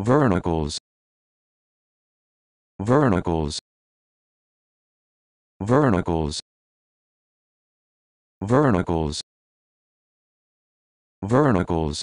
verticals verticals verticals verticals verticals